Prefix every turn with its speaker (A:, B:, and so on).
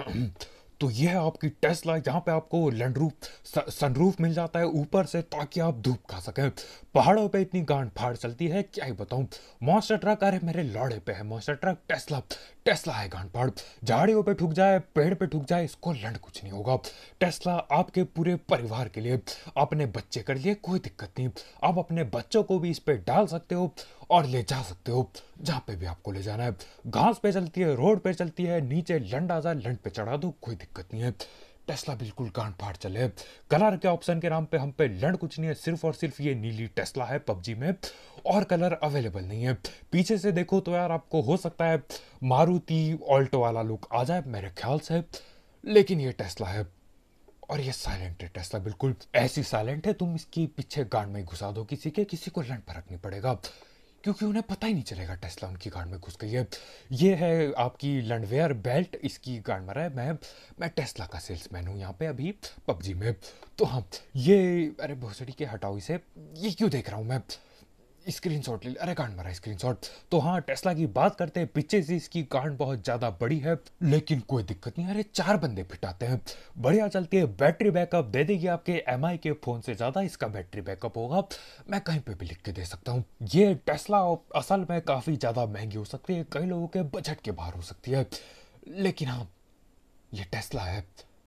A: तो ये है आपकी टेस्ला जहाँ पे आपको लैंड सनरूफ मिल जाता है ऊपर से ताकि आप धूप खा सकें पहाड़ों पे इतनी गांड फाड़ चलती है क्या ही बताऊँ मॉस्टर ट्रक अरे मेरे लौड़े पे है मॉस्टर ट्रक टेस्ला टेस्ला है गांड फाड़ झाड़ियों पे ठुक जाए पेड़ पे ठुक जाए इसको लंड कुछ नहीं होगा टेस्ला आपके पूरे परिवार के लिए अपने बच्चे के लिए कोई दिक्कत नहीं आप अपने बच्चों को भी इस पर डाल सकते हो और ले जा सकते हो जहाँ पे भी आपको ले जाना है घास पे चलती है रोड पे चलती है नीचे लंड आ जाए लंड पे चढ़ा दो कोई दिक्कत नहीं है टेस्ला बिल्कुल गांड फाड़ चले कलर के ऑप्शन के नाम पे हम पे लंड कुछ नहीं है सिर्फ और सिर्फ ये नीली टेस्ला है पबजी में और कलर अवेलेबल नहीं है पीछे से देखो तो यार आपको हो सकता है मारुति ऑल्टो वाला लुक आ जाए मेरे ख्याल से लेकिन ये टेस्ला है और ये साइलेंट है टेस्ला बिल्कुल ऐसी साइलेंट है तुम इसके पीछे गांड में घुसा दो किसी के किसी को लंड फरक नहीं पड़ेगा क्योंकि उन्हें पता ही नहीं चलेगा टेस्ला उनकी गाड़ में घुस गई है ये है आपकी लंडवेयर बेल्ट इसकी गाड़ मरा है मैं मैं टेस्ला का सेल्समैन हूँ यहाँ पे अभी पबजी में तो हाँ ये अरे भोसड़ी के हटाओ इसे ये क्यों देख रहा हूँ मैं स्क्रीनशॉट ले अरे कांड मारा स्क्रीनशॉट तो हाँ टेस्ला की बात करते हैं पीछे से इसकी कांड बहुत ज़्यादा बड़ी है लेकिन कोई दिक्कत नहीं अरे चार बंदे फिटाते हैं बढ़िया चलती है बैटरी बैकअप दे देगी आपके एम के फ़ोन से ज़्यादा इसका बैटरी बैकअप होगा मैं कहीं पे भी लिख के दे सकता हूँ ये टेस्ला असल में काफ़ी ज़्यादा महंगी हो सकती है कई लोगों के बजट के बाहर हो सकती है लेकिन हाँ ये टेस्ला है